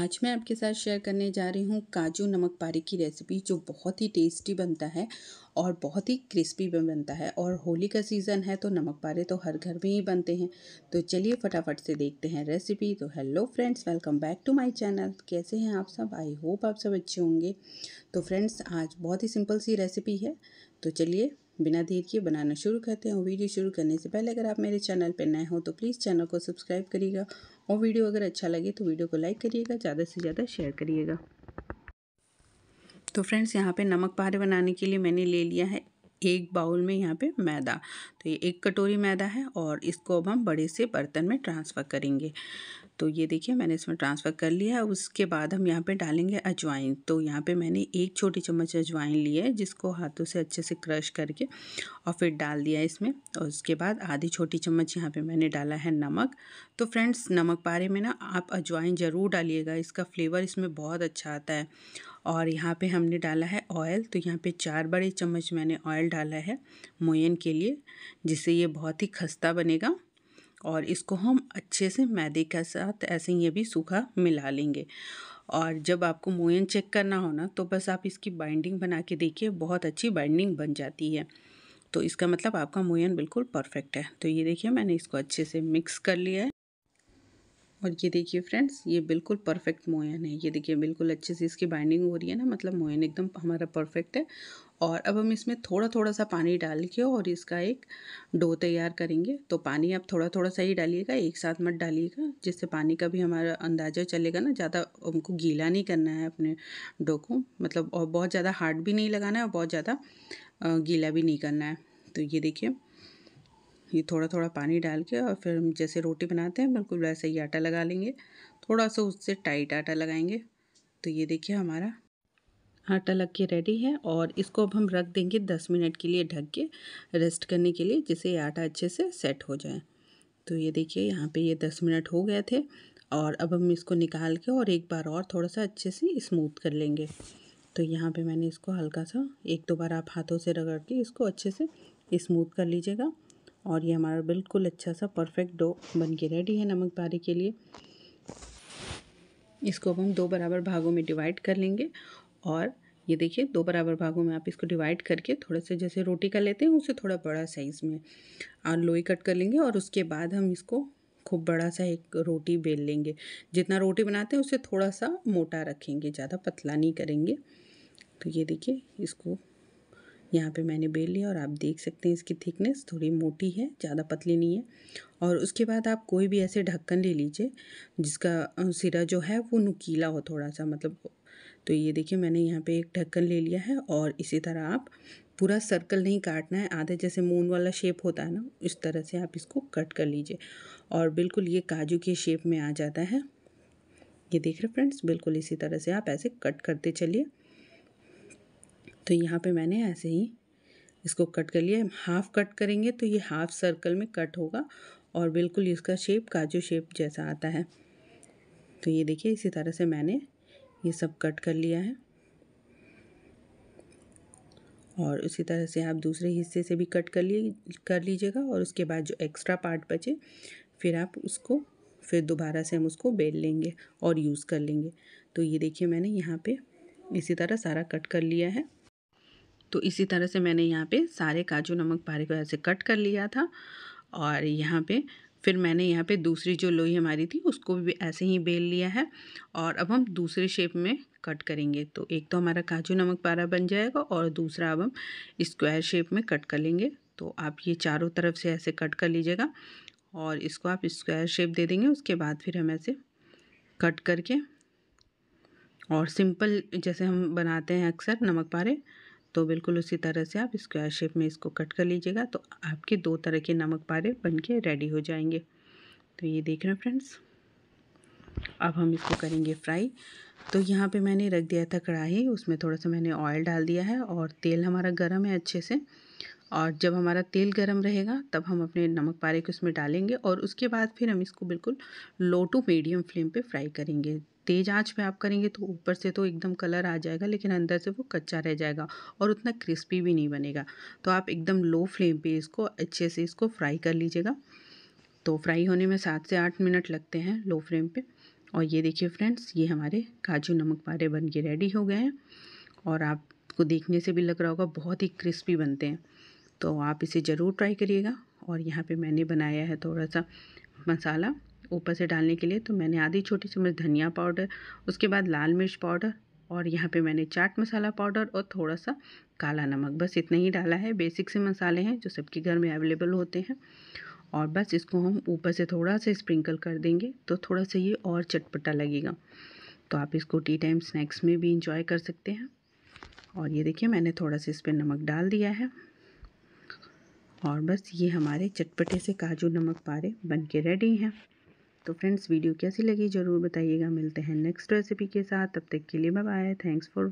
आज मैं आपके साथ शेयर करने जा रही हूँ काजू नमक पारी की रेसिपी जो बहुत ही टेस्टी बनता है और बहुत ही क्रिस्पी भी बनता है और होली का सीज़न है तो नमक पारे तो हर घर में ही बनते हैं तो चलिए फटाफट से देखते हैं रेसिपी तो hello friends welcome back to my channel कैसे हैं आप सब आई होप आप सब अच्छे होंगे तो फ्रेंड्स आज बहुत ही सिंपल सी रेसिपी है तो चलिए बिना देर के बनाना शुरू करते हैं और वीडियो शुरू करने से पहले अगर आप मेरे चैनल पर नए हो तो प्लीज़ चैनल को सब्सक्राइब करिएगा और वीडियो अगर अच्छा लगे तो वीडियो को लाइक करिएगा ज़्यादा से ज़्यादा शेयर करिएगा तो फ्रेंड्स यहाँ पे नमक पारे बनाने के लिए मैंने ले लिया है एक बाउल में यहाँ पे मैदा तो ये एक कटोरी मैदा है और इसको अब हम बड़े से बर्तन में ट्रांसफ़र करेंगे तो ये देखिए मैंने इसमें ट्रांसफ़र कर लिया है उसके बाद हम यहाँ पे डालेंगे अजवाइन तो यहाँ पे मैंने एक छोटी चम्मच अजवाइन ली है जिसको हाथों से अच्छे से क्रश करके और फिर डाल दिया इसमें और उसके बाद आधी छोटी चम्मच यहाँ पे मैंने डाला है नमक तो फ्रेंड्स नमक पारे में ना आप अजवाइन ज़रूर डालिएगा इसका फ्लेवर इसमें बहुत अच्छा आता है और यहाँ पे हमने डाला है ऑयल तो यहाँ पे चार बड़े चम्मच मैंने ऑयल डाला है मोयन के लिए जिससे ये बहुत ही खस्ता बनेगा और इसको हम अच्छे से मैदे के साथ ऐसे ही अभी भी सूखा मिला लेंगे और जब आपको मोयन चेक करना हो ना तो बस आप इसकी बाइंडिंग बना के देखिए बहुत अच्छी बाइंडिंग बन जाती है तो इसका मतलब आपका मोयन बिल्कुल परफेक्ट है तो ये देखिए मैंने इसको अच्छे से मिक्स कर लिया है और ये देखिए फ्रेंड्स ये बिल्कुल परफेक्ट मोयन है ये देखिए बिल्कुल अच्छे से इसकी बाइंडिंग हो रही है ना मतलब मोयन एकदम हमारा परफेक्ट है और अब हम इसमें थोड़ा थोड़ा सा पानी डाल के और इसका एक डो तैयार करेंगे तो पानी आप थोड़ा थोड़ा सा ही डालिएगा एक साथ मत डालिएगा जिससे पानी का भी हमारा अंदाज़ा चलेगा ना ज़्यादा उनको गीला नहीं करना है अपने डो को मतलब और बहुत ज़्यादा हार्ड भी नहीं लगाना है और बहुत ज़्यादा गीला भी नहीं करना है तो ये देखिए ये थोड़ा थोड़ा पानी डाल के और फिर हम जैसे रोटी बनाते हैं बिल्कुल वैसे ही आटा लगा लेंगे थोड़ा सा उससे टाइट आटा लगाएंगे तो ये देखिए हमारा आटा लग के रेडी है और इसको अब हम रख देंगे दस मिनट के लिए ढक के रेस्ट करने के लिए जिससे ये आटा अच्छे से सेट हो जाए तो ये देखिए यहाँ पे ये दस मिनट हो गए थे और अब हम इसको निकाल के और एक बार और थोड़ा सा अच्छे से स्मूथ कर लेंगे तो यहाँ पे मैंने इसको हल्का सा एक दो बार आप हाथों से रगड़ के इसको अच्छे से स्मूथ कर लीजिएगा और ये हमारा बिल्कुल अच्छा सा परफेक्ट डो बन के रेडी है नमक पारी के लिए इसको अब हम दो बराबर भागों में डिवाइड कर लेंगे और ये देखिए दो बराबर भागों में आप इसको डिवाइड करके थोड़े से जैसे रोटी का लेते हैं उसे थोड़ा बड़ा साइज़ में और लोई कट कर लेंगे और उसके बाद हम इसको खूब बड़ा सा एक रोटी बेल लेंगे जितना रोटी बनाते हैं उसे थोड़ा सा मोटा रखेंगे ज़्यादा पतला नहीं करेंगे तो ये देखिए इसको यहाँ पे मैंने बेल लिया और आप देख सकते हैं इसकी थिकनेस थोड़ी मोटी है ज़्यादा पतली नहीं है और उसके बाद आप कोई भी ऐसे ढक्कन ले लीजिए जिसका सिरा जो है वो नुकीला हो थोड़ा सा मतलब तो ये देखिए मैंने यहाँ पे एक ढक्कन ले लिया है और इसी तरह आप पूरा सर्कल नहीं काटना है आधे जैसे मून वाला शेप होता है ना इस तरह से आप इसको कट कर लीजिए और बिल्कुल ये काजू के शेप में आ जाता है ये देख रहे फ्रेंड्स बिल्कुल इसी तरह से आप ऐसे कट करते चलिए तो यहाँ पे मैंने ऐसे ही इसको कट कर लिया हाफ़ कट करेंगे तो ये हाफ़ सर्कल में कट होगा और बिल्कुल इसका शेप काजू शेप जैसा आता है तो ये देखिए इसी तरह से मैंने ये सब कट कर लिया है और उसी तरह से आप दूसरे हिस्से से भी कट कर लिए कर लीजिएगा और उसके बाद जो एक्स्ट्रा पार्ट बचे फिर आप उसको फिर दोबारा से हम उसको बेल लेंगे और यूज़ कर लेंगे तो ये देखिए मैंने यहाँ पे इसी तरह सारा कट कर लिया है तो इसी तरह से मैंने यहाँ पे सारे काजू नमक पारे को ऐसे कट कर लिया था और यहाँ पे फिर मैंने यहाँ पे दूसरी जो लोई हमारी थी उसको भी ऐसे ही बेल लिया है और अब हम दूसरे शेप में कट करेंगे तो एक तो हमारा काजू नमक पारा बन जाएगा और दूसरा अब हम स्क्वायर शेप में कट कर लेंगे तो आप ये चारों तरफ से ऐसे कट कर लीजिएगा और इसको आप स्क्वायर शेप दे देंगे उसके बाद फिर हम ऐसे कट करके और सिंपल जैसे हम बनाते हैं अक्सर नमक पारे तो बिल्कुल उसी तरह से आप स्क्वायर शेप में इसको कट कर लीजिएगा तो आपके दो तरह के नमक पारे बन के रेडी हो जाएंगे तो ये देख रहे हैं फ्रेंड्स अब हम इसको करेंगे फ्राई तो यहाँ पे मैंने रख दिया था कढ़ाई उसमें थोड़ा सा मैंने ऑयल डाल दिया है और तेल हमारा गर्म है अच्छे से और जब हमारा तेल गर्म रहेगा तब हम अपने नमक पारे को उसमें डालेंगे और उसके बाद फिर हम इसको बिल्कुल लो टू मीडियम फ्लेम पे फ्राई करेंगे तेज़ आँच पे आप करेंगे तो ऊपर से तो एकदम कलर आ जाएगा लेकिन अंदर से वो कच्चा रह जाएगा और उतना क्रिस्पी भी नहीं बनेगा तो आप एकदम लो फ्लेम पे इसको अच्छे से इसको फ्राई कर लीजिएगा तो फ्राई होने में सात से आठ मिनट लगते हैं लो फ्लेम पे और ये देखिए फ्रेंड्स ये हमारे काजू नमक पारे बन के रेडी हो गए हैं और आपको देखने से भी लग रहा होगा बहुत ही क्रिस्पी बनते हैं तो आप इसे ज़रूर ट्राई करिएगा और यहाँ पर मैंने बनाया है थोड़ा सा मसाला ऊपर से डालने के लिए तो मैंने आधी छोटी चम्मच धनिया पाउडर उसके बाद लाल मिर्च पाउडर और यहाँ पे मैंने चाट मसाला पाउडर और थोड़ा सा काला नमक बस इतना ही डाला है बेसिक से मसाले हैं जो सबके घर में अवेलेबल होते हैं और बस इसको हम ऊपर से थोड़ा सा स्प्रिंकल कर देंगे तो थोड़ा सा ये और चटपटा लगेगा तो आप इसको टी टाइम स्नैक्स में भी इंजॉय कर सकते हैं और ये देखिए मैंने थोड़ा सा इस पर नमक डाल दिया है और बस ये हमारे चटपटे से काजू नमक पारे बन के रेडी हैं तो फ्रेंड्स वीडियो कैसी लगी ज़रूर बताइएगा मिलते हैं नेक्स्ट रेसिपी के साथ तब तक के लिए बाय बाय थैंक्स फॉर